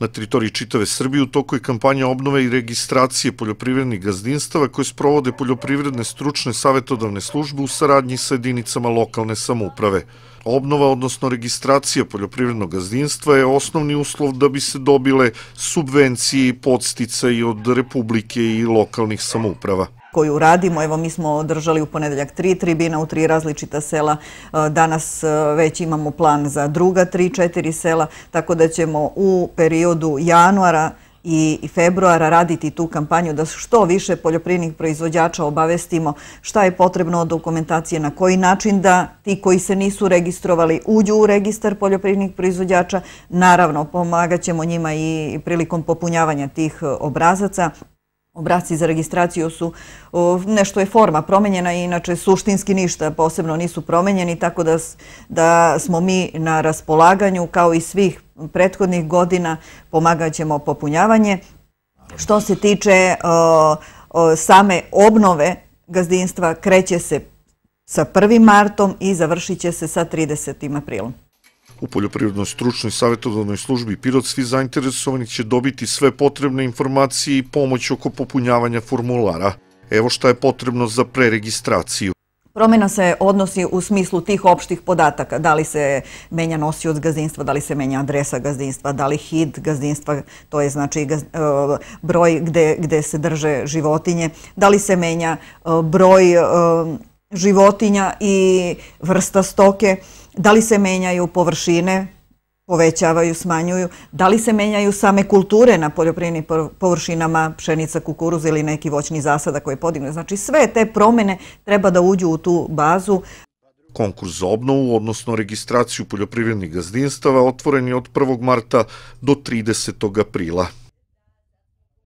Na teritoriji čitave Srbije u toku je kampanja obnove i registracije poljoprivrednih gazdinstava koje sprovode poljoprivredne stručne savjetodavne službe u saradnji sa jedinicama lokalne samouprave. Obnova, odnosno registracija poljoprivrednog gazdinstva je osnovni uslov da bi se dobile subvencije i podstice i od Republike i lokalnih samouprava koju radimo. Evo, mi smo održali u ponedeljak tri tribina u tri različita sela. E, danas e, već imamo plan za druga tri, četiri sela, tako da ćemo u periodu januara i februara raditi tu kampanju da što više poljoprivnih proizvođača obavestimo šta je potrebno od dokumentacije, na koji način da ti koji se nisu registrovali uđu u registar poljoprivnih proizvođača. Naravno, pomagat ćemo njima i prilikom popunjavanja tih obrazaca. Obrazci za registraciju su, nešto je forma promenjena, inače suštinski ništa posebno nisu promenjeni, tako da smo mi na raspolaganju, kao i svih prethodnih godina, pomagaćemo popunjavanje. Što se tiče same obnove gazdinstva, kreće se sa 1. martom i završit će se sa 30. aprilom. U poljoprivrednoj stručnoj savjetodavnoj službi Pirot svi zainteresovani će dobiti sve potrebne informacije i pomoć oko popunjavanja formulara. Evo šta je potrebno za preregistraciju. Promjena se odnosi u smislu tih opštih podataka, da li se menja nosioc gazdinstva, da li se menja adresa gazdinstva, da li hid gazdinstva, to je znači e, broj gde se drže životinje, da li se menja e, broj e, životinja i vrsta stoke, da li se menjaju površine, povećavaju, smanjuju, da li se menjaju same kulture na poljoprivrednim površinama, pšenica, kukuruz ili neki voćni zasada koje podignu. Znači sve te promjene treba da uđu u tu bazu. Konkurs za obnovu, odnosno registraciju poljoprivrednih gazdinstava, otvoren je od 1. marta do 30. aprila.